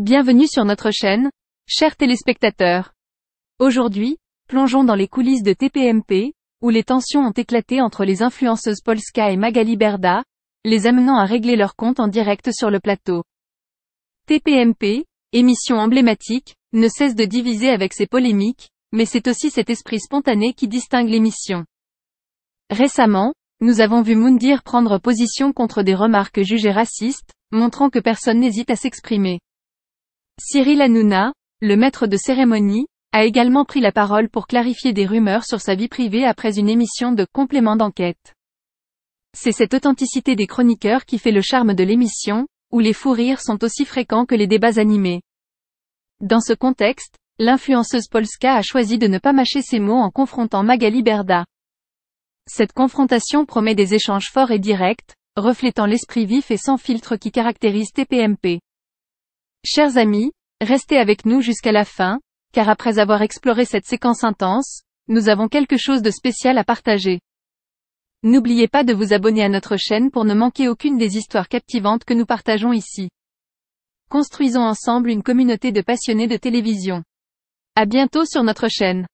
Bienvenue sur notre chaîne, chers téléspectateurs. Aujourd'hui, plongeons dans les coulisses de TPMP, où les tensions ont éclaté entre les influenceuses Polska et Magali Berda, les amenant à régler leurs compte en direct sur le plateau. TPMP, émission emblématique, ne cesse de diviser avec ses polémiques, mais c'est aussi cet esprit spontané qui distingue l'émission. Récemment, nous avons vu Mundir prendre position contre des remarques jugées racistes, montrant que personne n'hésite à s'exprimer. Cyril Hanouna, le maître de cérémonie, a également pris la parole pour clarifier des rumeurs sur sa vie privée après une émission de complément d'enquête. C'est cette authenticité des chroniqueurs qui fait le charme de l'émission, où les fous rires sont aussi fréquents que les débats animés. Dans ce contexte, l'influenceuse Polska a choisi de ne pas mâcher ses mots en confrontant Magali Berda. Cette confrontation promet des échanges forts et directs, reflétant l'esprit vif et sans filtre qui caractérise TPMP. Chers amis, Restez avec nous jusqu'à la fin, car après avoir exploré cette séquence intense, nous avons quelque chose de spécial à partager. N'oubliez pas de vous abonner à notre chaîne pour ne manquer aucune des histoires captivantes que nous partageons ici. Construisons ensemble une communauté de passionnés de télévision. À bientôt sur notre chaîne.